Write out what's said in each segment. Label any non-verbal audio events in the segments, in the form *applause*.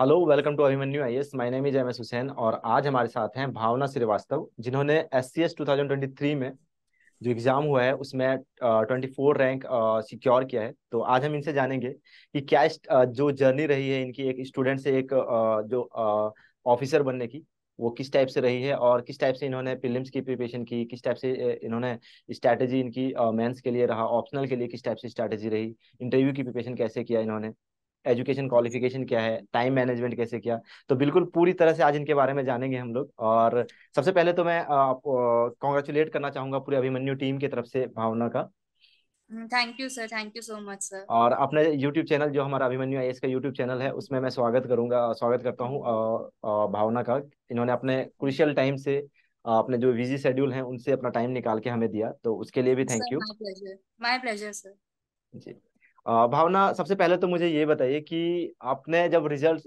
Hello welcome to Abhimanyu I S my name is M S Hussain और आज हमारे साथ हैं भावना श्रीवास्तव जिन्होंने S C S two thousand twenty three में जो एग्ज़ाम हुआ है उसमें ट्वेंटी फोर रैंक सिक्योर किया है तो आज हम इनसे जानेंगे कि क्या जो जर्नी रही है इनकी एक स्टूडेंट से एक जो ऑफिसर बनने की वो किस टाइप से रही है और किस टाइप से इन्होंने फिल्म की प्रिपरेशन की किस टाइप से इन्होंने स्ट्रैटेजी इनकी मेंस के लिए रहा ऑप्शनल के लिए किस टाइप से स्ट्रैटेजी रही इंटरव्यू की प्रिपरेशन कैसे किया इन्होंने एजुकेशन क्वालिफिकेशन क्या है टाइम मैनेजमेंट कैसे किया तो बिल्कुल पूरी तरह से आज इनके बारे में जानेंगे हम लोग और सबसे पहले तो मैं कॉन्ग्रेचुलेट करना चाहूंगा पूरे अभिमन्यु टीम की तरफ से भावना का thank you sir thank you so much sir और अपने यूट्यूब चैनल जो हमारा अभिमन्यु आई का यूट्यूब चैनल है उसमें मैं स्वागत करूंगा स्वागत करता हूँ भावना का इन्होंने अपने क्रुशियल टाइम से अपने जो बिजी शेड्यूल हैं उनसे अपना टाइम निकाल के हमें दिया तो उसके लिए भी thank you my pleasure sir जी भावना सबसे पहले तो मुझे ये बताइए कि आपने जब रिजल्ट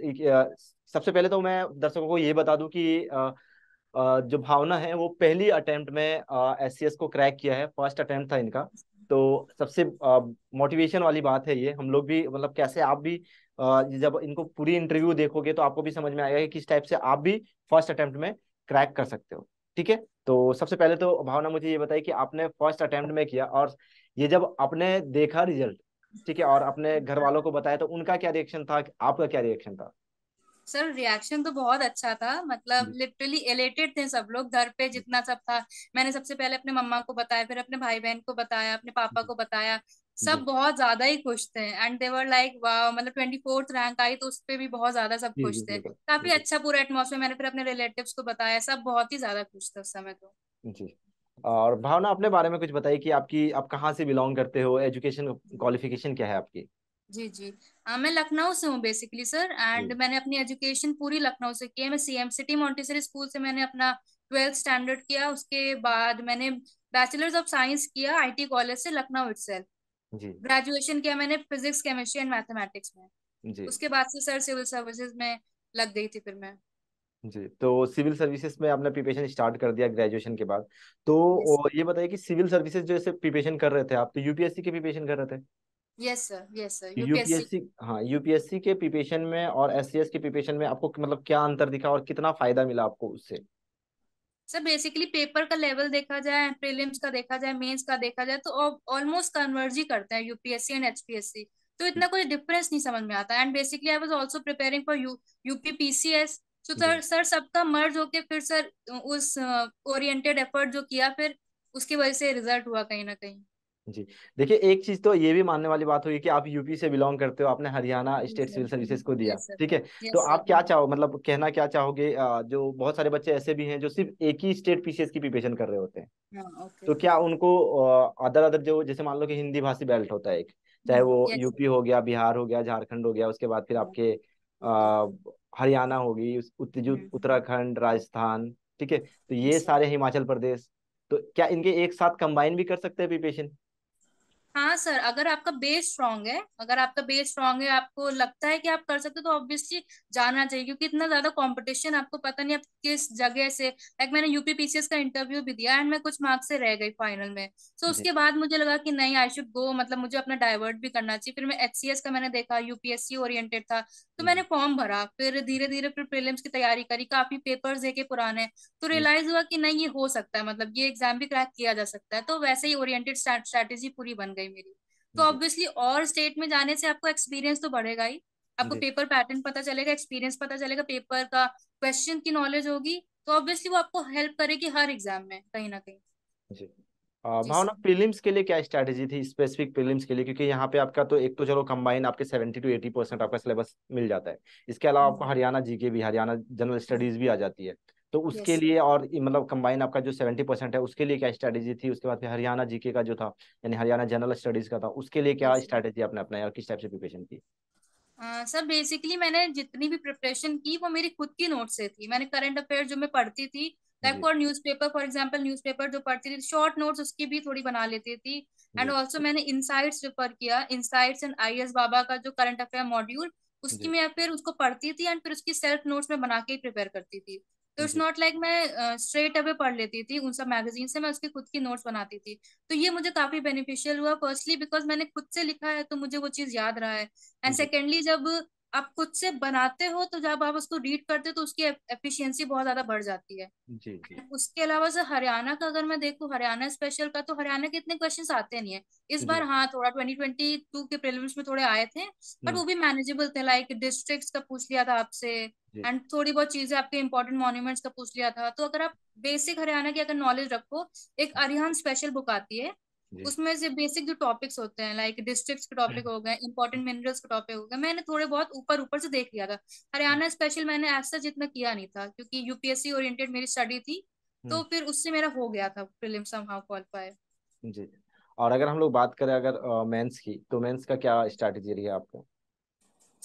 सबसे पहले तो मैं दर्शकों को ये बता दूं कि जो भावना है वो पहली अटेम्प्ट में एस को क्रैक किया है फर्स्ट अटेम्प्ट था इनका तो सबसे मोटिवेशन वाली बात है ये हम लोग भी मतलब कैसे आप भी जब इनको पूरी इंटरव्यू देखोगे तो आपको भी समझ में आएगा कि किस टाइप से आप भी फर्स्ट अटेम्प्ट में क्रैक कर सकते हो ठीक है तो सबसे पहले तो भावना मुझे ये बताइए कि आपने फर्स्ट अटेम्प्ट में किया और ये जब आपने देखा रिजल्ट ठीक है और अपने घर वालों को बताया तो उनका क्या रिएक्शन था आपका क्या रिएक्शन था सर रिएक्शन तो बहुत अच्छा था मतलब लिटरली हम्म। एलेटेड थे सब लोग घर पे हम्म। जितना सब था मैंने सबसे पहले अपने मम्मा को बताया फिर अपने भाई बहन को बताया अपने पापा हम्म। को बताया सब बहुत ज्यादा ही खुश थे एंड देवर लाइक वाह मतलब ट्वेंटी फोर्थ रैंक आई तो उस पर भी बहुत ज्यादा सब खुश थे काफी अच्छा पूरा एटमोसफेयर मैंने फिर अपने रिलेटिव को बताया सब बहुत ही ज्यादा खुश थे उस समय तो जी और भावना अपने बारे में कुछ बताइए कि आपकी आप कहाँ से बिलोंग करते हो एजुकेशन क्वालिफिकेशन क्या है आपकी जी जी आ, मैं लखनऊ से हूँ बेसिकली सर एंड मैंने अपनी एजुकेशन पूरी लखनऊ से की है मैं सिटी मॉन्टेसरी स्कूल से मैंने अपना ट्वेल्थ स्टैंडर्ड किया उसके बाद मैंने बैचलर्स ऑफ साइंस किया आईटी कॉलेज से लखनऊ इट इटसेल्फ ग्रेजुएशन किया मैंने फिजिक्स केमिस्ट्री एंड मैथमेटिक्स में जी उसके बाद से सर सिविल सर्विसेज में लग गई थी फिर मैं जी तो सिविल सर्विसेज में आपने प्रिपरेशन स्टार्ट कर दिया ग्रेजुएशन के बाद तो yes, ये बताइए कि सिविल सर्विसेज जो ऐसे प्रिपरेशन कर रहे थे आप तो यूपीएससी के प्रिपरेशन कर रहे थे yes sir yes sir UPSC हाँ यूपीएससी के प्रिपरेशन में और एस सी एस के प्रिपरेशन में आपको मतलब क्या अंतर दिखा और कितना फायदा मिला आपको उससे सर बेसिकली पेपर का लेवल देखा जाए प्रीलिम्स का देखा जाए मेंस का देखा जाए तो ऑलमोस्ट कन्वर्ज ही करते हैं यूपीएससी एंड एचपीएससी तो इतना हम्म। कोई डिफरेंस नहीं समझ में आता and basically I was also preparing for you UPPCS तो सर सर सबका मर्ज होके फिर सर उस ओरिएंटेड एफर्ट जो किया फिर उसके वजह से रिजल्ट हुआ कहीं ना कहीं जी देखिए एक चीज तो ये भी मानने वाली बात होगी कि आप यूपी से बिलोंग करते हो आपने हरियाणा स्टेट सिविल सर्विसेज को दिया ठीक है तो आप क्या चाहो मतलब कहना क्या चाहोगे जो बहुत सारे बच्चे ऐसे भी हैं जो सिर्फ एक ही स्टेट पीसीएस की प्रिपरेशन कर रहे होते हैं हाँ, तो क्या उनको अदर अदर जो जैसे मान लो कि हिंदी भाषी बेल्ट होता है एक चाहे वो यूपी हो गया बिहार हो गया झारखंड हो गया उसके बाद फिर हाँ। आपके हरियाणा होगी उत्तर हम्म। उत्तराखंड राजस्थान ठीक है तो ये सारे हिमाचल प्रदेश तो क्या इनके एक साथ कंबाइन भी कर सकते हैं प्रिपरेशन हाँ सर अगर आपका बेस स्ट्रांग है अगर आपका बेस स्ट्रांग है आपको लगता है कि आप कर सकते हो तो ऑब्वियसली जाना चाहिए क्योंकि इतना ज्यादा कंपटीशन आपको पता नहीं आप किस जगह से लाइक मैंने यूपी पीसीएस का इंटरव्यू भी दिया एंड मैं कुछ मार्क्स से रह गई फाइनल में सो so, उसके बाद मुझे लगा कि नहीं आई शुड गो मतलब मुझे अपना डाइवर्ट भी करना चाहिए फिर मैं एच का मैंने देखा यूपीएससी ओरिएंटेड था तो मैंने फॉर्म हम्म। भरा फिर धीरे धीरे फिर प्रिलियम्स की तैयारी करी काफी पेपर्स देखे पुराने तो रियलाइज हम्म। हुआ कि नहीं ये हो सकता है मतलब ये एग्जाम भी क्रैक किया जा सकता है तो वैसे ही ओरिएंटेड स्ट्रैटेजी पूरी बन गई गई मेरी तो ऑब्वियसली हम्म। और स्टेट में जाने से आपको एक्सपीरियंस तो बढ़ेगा ही आपको पेपर पैटर्न पता चलेगा एक्सपीरियंस पता चलेगा पेपर का क्वेश्चन की नॉलेज होगी तो ऑब्वियसली वो आपको हेल्प करेगी हर एग्जाम में कहीं ना कहीं भावना प्रीलिम्स के लिए क्या स्ट्रेटेजी थी स्पेसिफिक प्रीलिम्स के लिए क्योंकि यहाँ पे आपका तो एक तो चलो कंबाइन आपके सेवेंटी टू एटी परसेंट आपका सिलेबस मिल जाता है इसके अलावा हम्म। आपको हरियाणा जीके भी हरियाणा जनरल स्टडीज भी आ जाती है तो उसके yes. लिए और मतलब कंबाइन आपका जो सेवेंटी परसेंट है उसके लिए क्या स्ट्रेटेजी थी उसके बाद हरियाणा जीके का जो था यानी हरियाणा जनरल स्टडीज का था उसके लिए क्या स्ट्रेटेजी आपने अपना और किस टाइप से प्रिपरेशन की सर uh, बेसिकली मैंने जितनी भी प्रिपरेशन की वो मेरी खुद की नोट से थी मैंने करंट अफेयर जो मैं पढ़ती थी like for paper for news paper जो पढ़ती थी शॉर्ट नोट्स उसकी भी थोड़ी बना लेती थी एंड ऑल्सो मैंने इनसाइट्स प्रिफर किया इनसाइट्स एंड आई बाबा का जो करंट अफेयर मॉड्यूल उसकी मैं फिर उसको पढ़ती थी एंड फिर उसकी सेल्फ नोट्स में बना के ही प्रिपेयर करती थी तो इट्स नॉट लाइक मैं स्ट्रेट अवे पढ़ लेती थी उन सब मैगजीन से मैं उसके खुद की नोट्स बनाती थी तो ये मुझे काफी बेनिफिशियल हुआ फर्स्टली बिकॉज मैंने खुद से लिखा है तो मुझे वो चीज याद रहा है एंड सेकेंडली जब आप खुद से बनाते हो तो जब आप उसको रीड करते हो तो उसकी एफिशिएंसी बहुत ज्यादा बढ़ जाती है जी, जी. उसके अलावा से हरियाणा का अगर मैं देखू हरियाणा स्पेशल का तो हरियाणा के इतने क्वेश्चन आते नहीं है इस बार हाँ थोड़ा ट्वेंटी ट्वेंटी टू के प्रिलिम्स में थोड़े आए थे बट हम्म। वो भी मैनेजेबल थे लाइक डिस्ट्रिक्ट का पूछ लिया था आपसे एंड थोड़ी बहुत चीजें आपके इम्पोर्टेंट मॉन्यूमेंट्स का पूछ लिया था तो अगर आप बेसिक हरियाणा की अगर नॉलेज रखो एक अरिहन स्पेशल बुक आती है उसमें से बेसिक जो टॉपिक्स होते हैं लाइक डिस्ट्रिक्ट के टॉपिक हाँ। हो गए इंपॉर्टेंट मिनरल्स के टॉपिक हो गए मैंने थोड़े बहुत ऊपर ऊपर से देख लिया था हरियाणा स्पेशल हाँ। मैंने ऐसा जितना किया नहीं था क्योंकि यूपीएससी ओरिएंटेड मेरी स्टडी थी तो हाँ। फिर उससे मेरा हो गया था प्रीलिम समहाउ क्वालीफाई जी और अगर हम लोग बात करें अगर मेंस की तो मेंस का क्या स्ट्रेटजी रही है आपको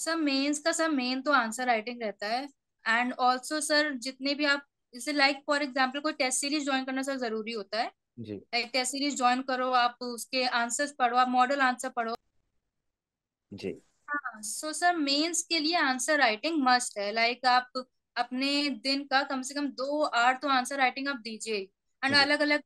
सर मेंस का सर मेन तो आंसर राइटिंग रहता है एंड आल्सो सर जितने भी आप इसे लाइक फॉर एग्जांपल कोई टेस्ट सीरीज ज्वाइन करना सर जरूरी होता है जी एक सीरीज ज्वाइन करो आप उसके आंसर्स पढ़ो आप मॉडल आंसर पढ़ो जी सो सर मेंस के लिए आंसर राइटिंग मस्ट है लाइक like आप अपने दिन का कम से कम दो आर तो आंसर राइटिंग आप दीजिए एंड अलग अलग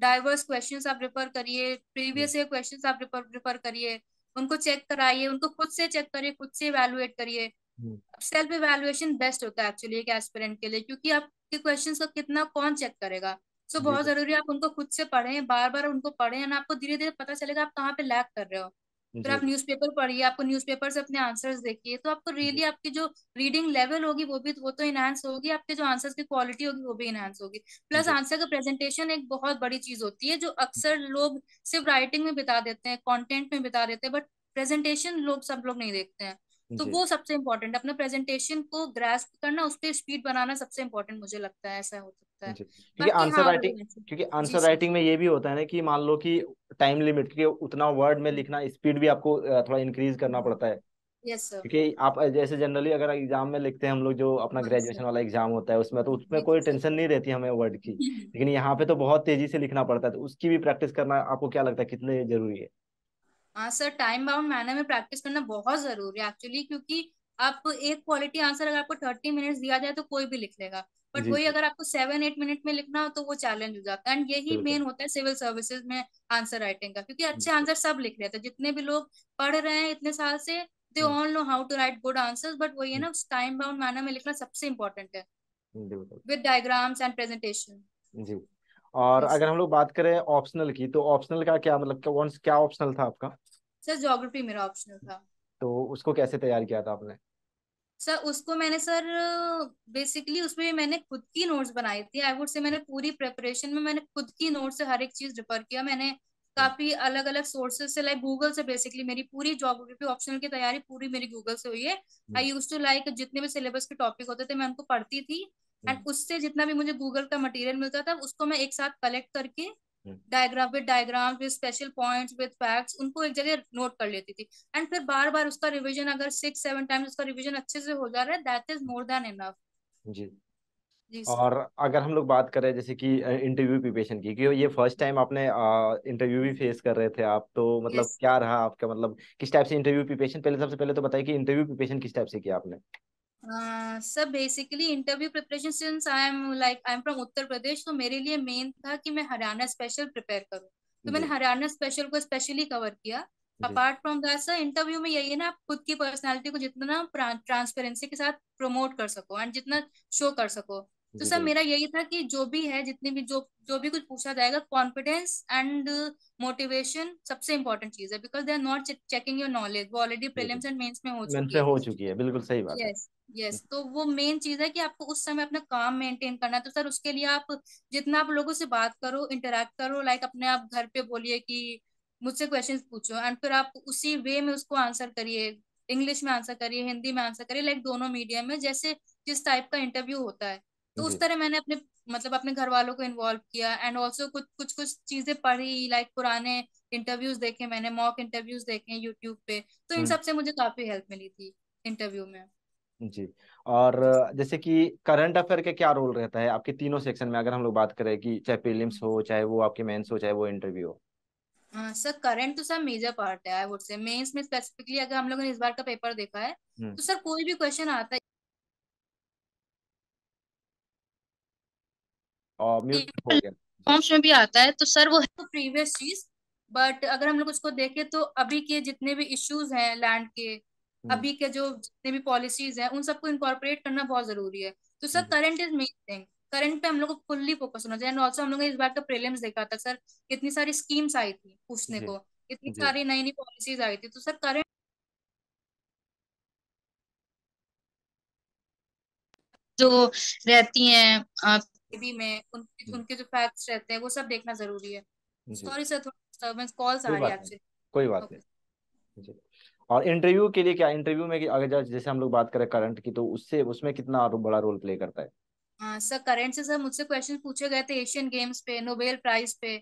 डाइवर्स क्वेश्चंस आप रिफर करिए प्रीवियस ईयर क्वेश्चन आप रिफर रिफर करिए उनको चेक कराइए उनको खुद से चेक करिए खुद से इवेलुएट करिए सेल्फ इवेलुएशन बेस्ट होता है एक्चुअली एक एस्पिरेंट के लिए क्योंकि आपके क्वेश्चन का कितना कौन चेक करेगा सो तो so, बहुत तो जरूरी है आप उनको खुद से पढ़ें बार बार उनको पढ़ें ना आपको धीरे धीरे पता चलेगा आप कहाँ पे लैक कर रहे हो फिर आप न्यूज़पेपर पढ़िए आपको न्यूज़पेपर से अपने आंसर्स देखिए तो आपको रियली आपकी जो रीडिंग लेवल होगी वो भी वो तो इनहस होगी आपके जो आंसर्स की क्वालिटी होगी वो भी इनहस होगी प्लस आंसर का प्रेजेंटेशन एक बहुत बड़ी चीज होती है जो अक्सर लोग सिर्फ राइटिंग में बिता देते हैं कॉन्टेंट में बिता देते हैं बट प्रेजेंटेशन लोग सब लोग नहीं देखते हैं तो वो सबसे इम्पोर्टेंट अपना प्रेजेंटेशन को ग्रेस्प करना उस पर स्पीड बनाना सबसे इम्पोर्टेंट मुझे लगता है ऐसा होता है सकता है क्योंकि आंसर हाँ, राइटिंग क्योंकि आंसर राइटिंग में ये भी होता है ना कि मान लो कि टाइम लिमिट के उतना वर्ड में लिखना स्पीड भी आपको थोड़ा इंक्रीज करना पड़ता है यस सर क्योंकि आप जैसे जनरली अगर एग्जाम में लिखते हैं हम लोग जो अपना ग्रेजुएशन हाँ वाला एग्जाम होता है उसमें तो उसमें कोई टेंशन नहीं रहती हमें वर्ड की *laughs* हम्म। लेकिन यहाँ पे तो बहुत तेजी से लिखना पड़ता है तो उसकी भी प्रैक्टिस करना आपको क्या लगता है कितने जरूरी है हाँ सर टाइम बाउंड मैनर में प्रैक्टिस करना बहुत जरूरी है एक्चुअली क्योंकि आप एक क्वालिटी आंसर अगर आपको थर्टी मिनट्स दिया जाए तो कोई भी लिख लेगा बट वही अगर आपको सेवन एट मिनट में लिखना हो तो वो चैलेंज हो जाता है एंड यही मेन होता है सिविल सर्विसेज में आंसर राइटिंग का क्योंकि अच्छे आंसर सब लिख रहे थे तो जितने भी लोग पढ़ रहे हैं इतने साल से they all know how to write good answer but वही है हम्म। ना उस टाइम बाउंड मैनर में लिखना सबसे इम्पोर्टेंट है विद डायग्राम्स एंड प्रेजेंटेशन जी और अगर हम लोग बात करें ऑप्शनल की तो ऑप्शनल का क्या मतलब क्या ऑप्शनल था आपका सर ज्योग्राफी मेरा ऑप्शनल था तो उसको कैसे तैयार किया था आपने सर उसको मैंने सर बेसिकली उसमें मैंने खुद की नोट्स बनाई थी आई वुड से मैंने पूरी प्रेपरेशन में मैंने खुद की नोट से हर एक चीज रिफर किया मैंने काफी अलग अलग सोर्सेस से लाइक गूगल से बेसिकली मेरी पूरी जोग्राफी ऑप्शनल की तैयारी पूरी मेरी गूगल से हुई है आई यूज टू लाइक जितने भी सिलेबस के टॉपिक होते थे मैं उनको पढ़ती थी एंड hmm. उससे जितना भी मुझे गूगल का मटेरियल मिलता था उसको मैं एक साथ कलेक्ट करके diagram with diagram with special points with facts उनको एक जगह नोट कर लेती थी एंड फिर बार बार उसका रिवीजन अगर सिक्स सेवन टाइम्स उसका रिवीजन अच्छे से हो जा रहा है that is more than enough जी और अगर हम लोग बात करें जैसे कि इंटरव्यू प्रिपरेशन की क्योंकि ये फर्स्ट टाइम आपने इंटरव्यू भी फेस कर रहे थे आप तो मतलब yes. क्या रहा आपका मतलब किस टाइप से इंटरव्यू प्रिपरेशन पहले सबसे पहले तो बताइए कि इंटरव्यू प्रिपरेशन किस टाइप से किया आपने sir basically interview preparation I am like I am from Uttar Pradesh तो मेरे लिए मेन था कि मैं हरियाणा स्पेशल प्रिपेयर करूँ तो मैंने हरियाणा स्पेशल को स्पेशली कवर किया apart from that sir interview में यही है ना आप खुद की पर्सनैलिटी को जितना ट्रांसपेरेंसी के साथ प्रमोट कर सको एंड जितना शो कर सको तो सर मेरा यही था कि जो भी है जितने भी जो जो भी कुछ पूछा जाएगा कॉन्फिडेंस एंड मोटिवेशन सबसे इम्पोर्टेंट चीज है because they are not checking your knowledge वो ऑलरेडी प्रीलिम्स एंड मेंस में हो चुकी है हो चुकी है बिल्कुल सही बात यस यस तो वो मेन चीज है कि आपको उस समय अपना काम मेंटेन करना है तो सर उसके लिए आप जितना आप लोगों से बात करो इंटरेक्ट करो लाइक अपने आप घर पे बोलिए कि मुझसे क्वेश्चन पूछो एंड फिर आप उसी वे में उसको आंसर करिए इंग्लिश में आंसर करिए हिंदी में आंसर करिए लाइक दोनों मीडियम में जैसे जिस टाइप का इंटरव्यू होता है तो उस तरह मैंने अपने मतलब अपने घर वालों को इन्वॉल्व किया एंड ऑल्सो कुछ कुछ कुछ चीजें पढ़ी लाइक पुराने इंटरव्यूज देखे मैंने मॉक इंटरव्यूज देखे यूट्यूब पे तो इन हम्म। सब से मुझे काफी हेल्प मिली थी इंटरव्यू में जी और जैसे कि करंट अफेयर का क्या रोल रहता है आपके तीनों सेक्शन में अगर हम लोग बात करें कि चाहे प्रीलिम्स हो चाहे वो आपके मेंस हो चाहे वो इंटरव्यू हो सर करंट तो सर मेजर पार्ट है आई वुड से मेंस में स्पेसिफिकली अगर हम लोगों ने इस बार का पेपर देखा है हम्म। तो सर कोई भी क्वेश्चन आता है और म्यूट हो गया फॉर्म्स में भी आता है तो सर वो है तो प्रीवियस चीज बट अगर हम लोग उसको देखें तो अभी के जितने भी इश्यूज हैं लैंड के हम्म। अभी के जो जितने भी पॉलिसीज हैं उन सबको इनकॉर्पोरेट करना बहुत जरूरी है तो sir current is main thing current पे हम लोग को फुल्ली फोकस होना चाहिए एंड ऑल्सो हम लोग इस बार का प्रीलिम्स देखा था सर कितनी सारी स्कीम्स आई थी पूछने को इतनी सारी नई नई पॉलिसीज आई थी तो सर करंट जो रहती हैं बेबी में उन, उनके जो फैक्ट्स रहते हैं वो सब देखना जरूरी है सॉरी सर थोड़ा डिस्टर्बेंस कॉल्स आ रही है आपसे कोई बात नहीं और इंटरव्यू के लिए क्या इंटरव्यू में अगर जैसे हम लोग बात करें करंट की तो उससे उसमें कितना बड़ा रोल प्ले करता है हाँ सर करंट से सर मुझसे क्वेश्चन पूछे गए थे एशियन गेम्स पे नोबेल प्राइज पे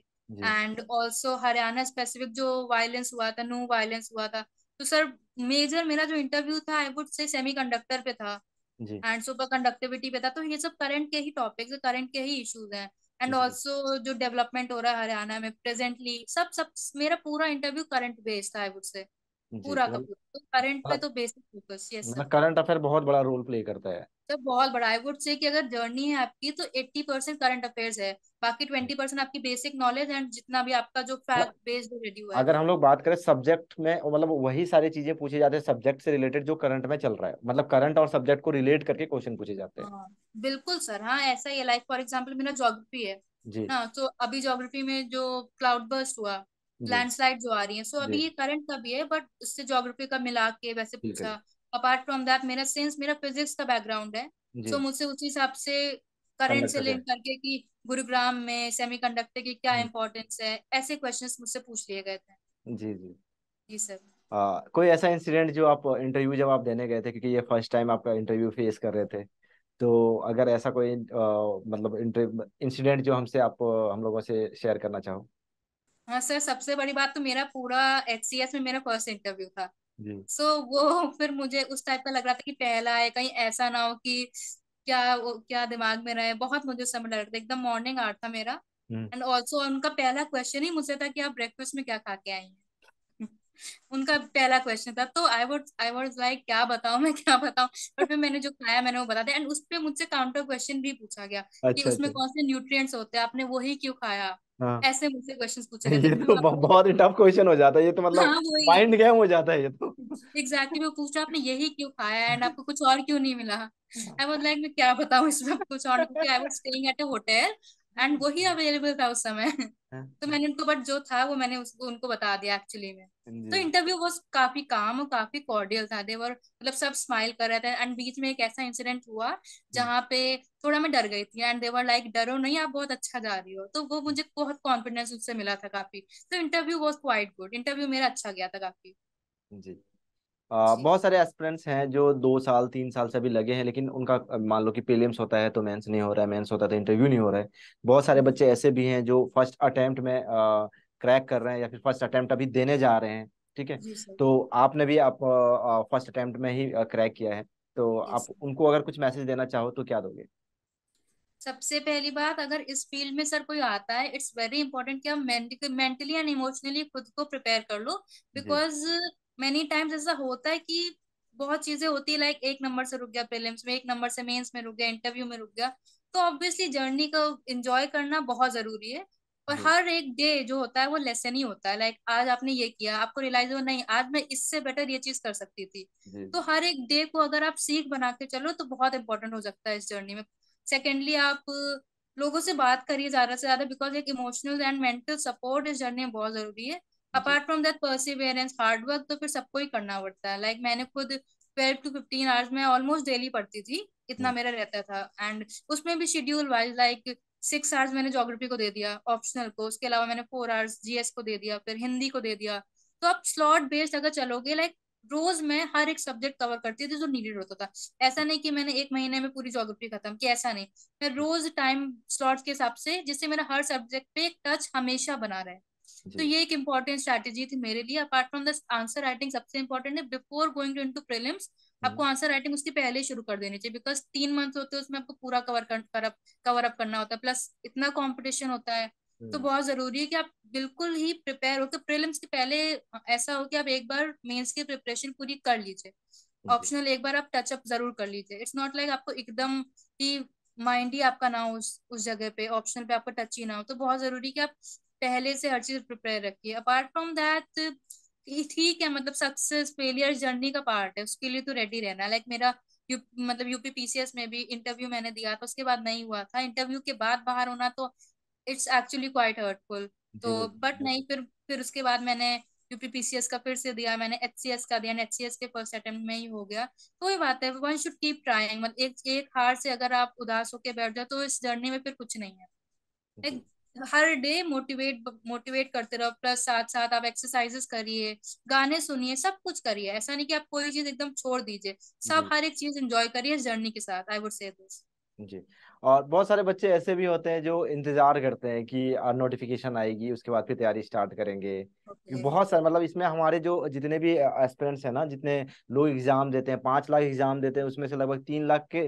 एंड ऑल्सो हरियाणा स्पेसिफिक जो वायलेंस हुआ था नो वायलेंस हुआ था तो सर मेजर मेरा जो इंटरव्यू था आई वुड से सेमीकंडक्टर पे था एंड सुपर कंडक्टिविटी पे था तो ये सब करंट के ही टॉपिक्स करंट के ही इश्यूज हैं एंड ऑल्सो जो डेवलपमेंट हो रहा है हरियाणा में प्रेजेंटली सब सब मेरा पूरा इंटरव्यू करंट बेस्ड था आई वुड से पूरा तो का पूरा मतलब तो करंट पे हाँ। तो बेसिक फोकस यस हाँ, सर करंट अफेयर बहुत बड़ा रोल प्ले करता है तो बहुत बड़ा आई वुड से कि अगर जर्नी है आपकी तो 80 परसेंट करंट अफेयर्स है बाकी 20 परसेंट आपकी बेसिक नॉलेज एंड जितना भी आपका जो फैक्ट बेस्ड रेडी हुआ है अगर हम लोग बात करें सब्जेक्ट में मतलब वही सारी चीजें पूछे जाते हैं सब्जेक्ट से रिलेटेड जो करंट में चल रहा है मतलब करंट और सब्जेक्ट को रिलेट करके क्वेश्चन पूछे जाते हैं हाँ, बिल्कुल सर हाँ ऐसा ही है लाइक फॉर एग्जाम्पल मेरा जोग्राफी है जी हाँ तो अभी जोग्राफी में जो क्लाउड बर्स्ट हुआ लैंडस्लाइड जो आ रही है सो so, अभी ये करंट का भी है बट उससे ज्योग्राफी का मिला के वैसे पूछा अपार्ट फ्रॉम दैट मेरा सेंस मेरा फिजिक्स का बैकग्राउंड है सो so, मुझसे उसी हिसाब से करंट से लिंक करके कि गुरुग्राम में सेमीकंडक्टर की क्या इम्पोर्टेंस है ऐसे क्वेश्चंस मुझसे पूछ लिए गए थे जी जी जी सर Uh, कोई ऐसा इंसिडेंट जो आप इंटरव्यू जब आप देने गए थे क्योंकि ये फर्स्ट टाइम आपका इंटरव्यू फेस कर रहे थे तो अगर ऐसा कोई uh, मतलब इंसिडेंट जो हमसे आप हम लोगों से शेयर करना चाहो हाँ सर सबसे बड़ी बात तो मेरा पूरा एच में मेरा फर्स्ट इंटरव्यू था सो so, वो फिर मुझे उस टाइप का लग रहा था कि पहला है कहीं ऐसा ना हो कि क्या क्या दिमाग में रहे बहुत मुझे उस समय लग रहा था एकदम मॉर्निंग आर्ट था मेरा एंड हम्म। ऑल्सो उनका पहला क्वेश्चन ही मुझसे था कि आप ब्रेकफास्ट में क्या खा के आई हैं *laughs* उनका पहला क्वेश्चन था तो I was I was like क्या बताऊं मैं क्या बताऊं पर फिर मैंने जो खाया मैंने वो बता दिया एंड उस पर मुझसे काउंटर क्वेश्चन भी पूछा गया अच्छा, कि उसमें अच्छा. कौन से न्यूट्रिएंट्स होते हैं आपने वही क्यों खाया हाँ ऐसे मुझसे क्वेश्चंस पूछे गए *laughs* ये तो तो मतलब बहुत ही टफ क्वेश्चन हो जाता है ये तो मतलब हाँ वही माइंड गेम हो जाता है ये तो एग्जैक्टली exactly, वो पूछा आपने यही क्यों खाया एंड आपको कुछ और क्यों नहीं मिला आई वाज लाइक मैं क्या बताऊं इसमें कुछ और क्योंकि I was staying at a hotel and ही अवेलेबल था उस समय हाँ। तो मैंने उनको बट जो था वो मैंने उसको उनको बता दिया एक्चुअली में हाँ तो इंटरव्यू वो काफी काम और काफी कॉर्डियल था दे मतलब सब स्माइल कर रहे थे एंड बीच में एक ऐसा इंसिडेंट हुआ जहाँ पे थोड़ा मैं डर गई थी एंड देवर लाइक डरो नहीं आप बहुत अच्छा जा रही हो तो वो मुझे बहुत कॉन्फिडेंस उससे मिला था काफी तो interview was quite good interview मेरा अच्छा गया था काफी जी बहुत सारे एस्पिरेंट्स हैं जो दो साल तीन साल से अभी लगे हैं लेकिन उनका मान लो कि प्रीलिम्स होता है तो मेंस नहीं हो रहा है मेंस होता है तो इंटरव्यू नहीं हो रहा है बहुत सारे बच्चे ऐसे भी हैं जो फर्स्ट अटेम्प्ट में क्रैक कर रहे हैं या फिर फर्स्ट अटेम्प्ट अभी देने जा रहे हैं ठीक है तो आपने भी आप फर्स्ट अटेम्प्ट में ही क्रैक किया है तो आप उनको अगर कुछ मैसेज देना चाहो तो क्या दोगे सबसे पहली बात अगर इस फील्ड में सर कोई आता है इट्स वेरी इंपॉर्टेंट कि आप मेंटली एंड इमोशनली खुद को प्रिपेयर कर लो बिकॉज मेनी टाइम्स ऐसा होता है कि बहुत चीजें होती है लाइक एक नंबर से रुक गया प्रीलिम्स में एक नंबर से मेंस में रुक गया इंटरव्यू में रुक गया तो ऑब्वियसली जर्नी को एंजॉय करना बहुत जरूरी है और हर एक डे जो होता है वो लेसन ही होता है लाइक आज आपने ये किया आपको रियलाइज हुआ नहीं आज मैं इससे बेटर ये चीज कर सकती थी तो हर एक डे को अगर आप सीख बना के चलो तो बहुत इंपॉर्टेंट हो सकता है इस जर्नी में सेकेंडली आप लोगों से बात करिए ज्यादा से ज्यादा बिकॉज एक इमोशनल एंड मेंटल सपोर्ट इस जर्नी में बहुत जरूरी है apart from that perseverance hard work तो फिर सबको ही करना पड़ता है लाइक like, मैंने खुद ट्वेल्व टू फिफ्टीन आवर्स में ऑलमोस्ट डेली पढ़ती थी इतना मेरा रहता था एंड उसमें भी schedule wise like six hours मैंने जोग्राफी को दे दिया ऑप्शनल को उसके अलावा मैंने फोर आवर्स जीएस को दे दिया फिर हिंदी को दे दिया तो आप स्लॉट बेस्ड अगर चलोगे लाइक रोज मैं हर एक सब्जेक्ट कवर करती थी जो नीडेड होता था ऐसा नहीं कि मैंने एक महीने में पूरी जोग्राफी खत्म की ऐसा नहीं मैं रोज टाइम स्लॉट्स के हिसाब से जिससे मेरा हर सब्जेक्ट पे एक टच हमेशा बना रहे तो ये एक इम्पोर्टेंट स्ट्रेटेजी थी मेरे लिए apart from the answer writing सबसे इम्पोर्टेंट है before going to into prelims आपको आंसर राइटिंग उसके पहले शुरू कर देनी चाहिए बिकॉज तीन मंथ होते हैं उसमें आपको पूरा कवर कर कवर अप करना होता है प्लस इतना कॉम्पिटिशन होता है तो हम्म। बहुत जरूरी है कि आप बिल्कुल ही प्रिपेयर होकर प्रीलिम्स के पहले ऐसा हो कि आप एक बार मेंस की प्रिपरेशन पूरी कर लीजिए ऑप्शनल एक बार आप टचअप जरूर कर लीजिए इट्स नॉट लाइक आपको एकदम ही माइंड ही आपका ना हो उस उस जगह पे ऑप्शनल पे आपका टच ही ना हो तो बहुत जरूरी कि आप पहले से हर चीज प्रिपेयर रखिए अपार्ट फ्रॉम दैट ठीक है मतलब सक्सेस फेलियर जर्नी का पार्ट है उसके लिए तो रेडी रहना लाइक मेरा यू मतलब यूपी पीसीएस में भी इंटरव्यू मैंने दिया था उसके बाद नहीं हुआ था इंटरव्यू के बाद बाहर होना तो इट्स एक्चुअली क्वाइट हर्टफुल तो बट नहीं फिर फिर उसके बाद मैंने यूपी पीसीएस का फिर से दिया मैंने एच का दिया एच के फर्स्ट अटेम्प्ट में ही हो गया तो ये बात है वन शुड कीप ट्राइंग मतलब एक एक हार से अगर आप उदास होकर बैठ जाओ तो इस जर्नी में फिर कुछ नहीं है हर डे मोटिवेट मोटिवेट करते रहो प्लस साथ साथ आप एक्सरसाइजेस करिए गाने सुनिए सब कुछ करिए ऐसा नहीं कि आप कोई चीज एकदम छोड़ दीजिए सब हर एक चीज एंजॉय करिए जर्नी के साथ आई वुड से दिस जी और बहुत सारे बच्चे ऐसे भी होते हैं जो इंतजार करते हैं कि नोटिफिकेशन आएगी उसके बाद फिर तैयारी स्टार्ट करेंगे okay. बहुत सारे मतलब इसमें हमारे जो जितने भी एस्पिरेंट्स हैं ना जितने लोग एग्जाम देते हैं पांच लाख एग्जाम देते हैं उसमें से लगभग तीन लाख के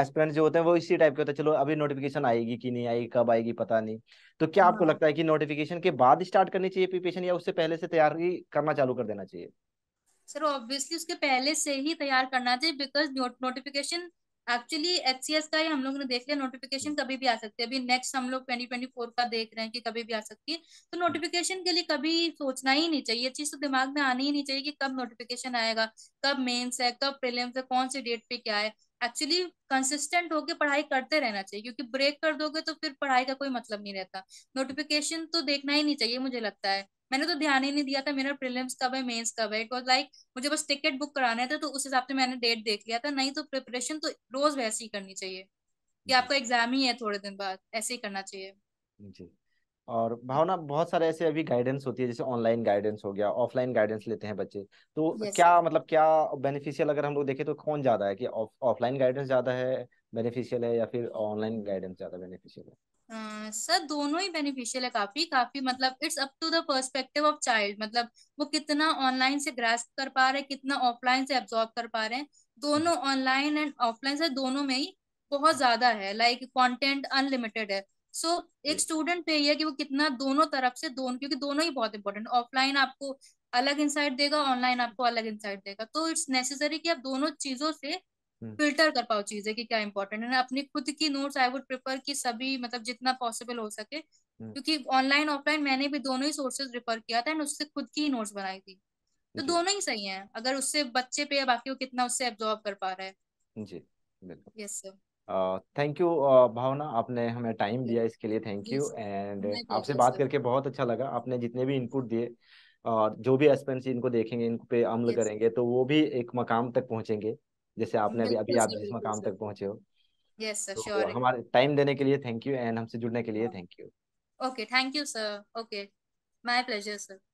एस्पिरेंट्स जो होते हैं वो इसी टाइप के होते हैं चलो अभी नोटिफिकेशन आएगी कि नहीं आएगी कब आएगी पता नहीं तो क्या आपको हाँ। लगता है कि नोटिफिकेशन के बाद स्टार्ट करनी चाहिए प्रिपरेशन या उससे पहले से तैयारी करना चालू कर देना चाहिए सर ऑब्वियसली उसके पहले से ही तैयार करना चाहिए बिकॉज नोटिफिकेशन एक्चुअली एच का ही हम लोग ने देख लिया नोटिफिकेशन कभी भी आ सकती है अभी नेक्स्ट हम लोग ट्वेंटी ट्वेंटी फोर का देख रहे हैं कि कभी भी आ सकती है तो नोटिफिकेशन के लिए कभी सोचना ही नहीं चाहिए ये चीज तो दिमाग में आनी ही नहीं चाहिए कि कब नोटिफिकेशन आएगा कब मेन्स है कब प्रिलियम्स है कौन सी डेट पे क्या है एक्चुअली कंसिस्टेंट होकर पढ़ाई करते रहना चाहिए क्योंकि ब्रेक कर दोगे तो फिर पढ़ाई का कोई मतलब नहीं रहता नोटिफिकेशन तो देखना ही नहीं चाहिए मुझे लगता है मैंने तो ध्यान ही नहीं दिया था मेरा प्रीलिम्स कब है मेंस कब है इट वाज लाइक मुझे बस टिकट बुक कराने थे तो उस हिसाब से मैंने डेट देख लिया था नहीं तो प्रिपरेशन तो रोज वैसे ही करनी चाहिए कि आपका एग्जाम ही है थोड़े दिन बाद ऐसे ही करना चाहिए जी और भावना बहुत सारे ऐसे अभी गाइडेंस होती है जैसे ऑनलाइन गाइडेंस हो गया ऑफलाइन गाइडेंस लेते हैं बच्चे तो क्या मतलब क्या बेनिफिशियल अगर हम लोग देखें तो कौन ज्यादा है कि ऑफलाइन गाइडेंस ज्यादा है बेनिफिशियल है या फिर ऑनलाइन गाइडेंस ज्यादा बेनिफिशियल है हाँ, सर uh, दोनों ही बेनिफिशियल है काफी काफी मतलब it's up to the perspective of child मतलब वो कितना ऑनलाइन से ग्रास्प कर पा रहे हैं कितना ऑफलाइन से एब्जॉर्ब कर पा रहे हैं दोनों ऑनलाइन एंड ऑफलाइन से दोनों में ही बहुत ज्यादा है लाइक कंटेंट अनलिमिटेड है सो so, एक स्टूडेंट पे है कि वो कितना दोनों तरफ से दोनों क्योंकि दोनों ही बहुत इंपॉर्टेंट ऑफलाइन आपको अलग इंसाइट देगा ऑनलाइन आपको अलग इंसाइट देगा तो इट्स नेसेसरी कि आप दोनों चीजों से हम्म। फिल्टर कर पाओ चीजें कि क्या इंपॉर्टेंट है अपनी खुद की नोट्स आई वुड प्रेफर कि सभी मतलब जितना पॉसिबल हो सके हम्म। क्योंकि ऑनलाइन ऑफलाइन मैंने भी दोनों ही सोर्सेज रेफर किया था एंड उससे खुद की ही नोट्स बनाई थी तो दोनों ही सही हैं अगर उससे बच्चे पे या बाकी वो कितना उससे एब्जॉर्ब कर पा रहा है जी बिल्कुल yes sir thank you Bhavna आपने हमें टाइम दिया इसके लिए थैंक यू एंड आपसे अच्छा बात करके बहुत अच्छा लगा आपने जितने भी इनपुट दिए uh, जो भी एस्पेंसी इनको देखेंगे इनको पे अमल yes. करेंगे तो वो भी एक मकाम तक पहुंचेंगे जैसे आपने अभी अभी आप जिस मकाम तक पहुंचे हो यस सर श्योर हमारे टाइम देने के लिए थैंक यू एंड हमसे जुड़ने के लिए thank you okay thank you sir okay my pleasure sir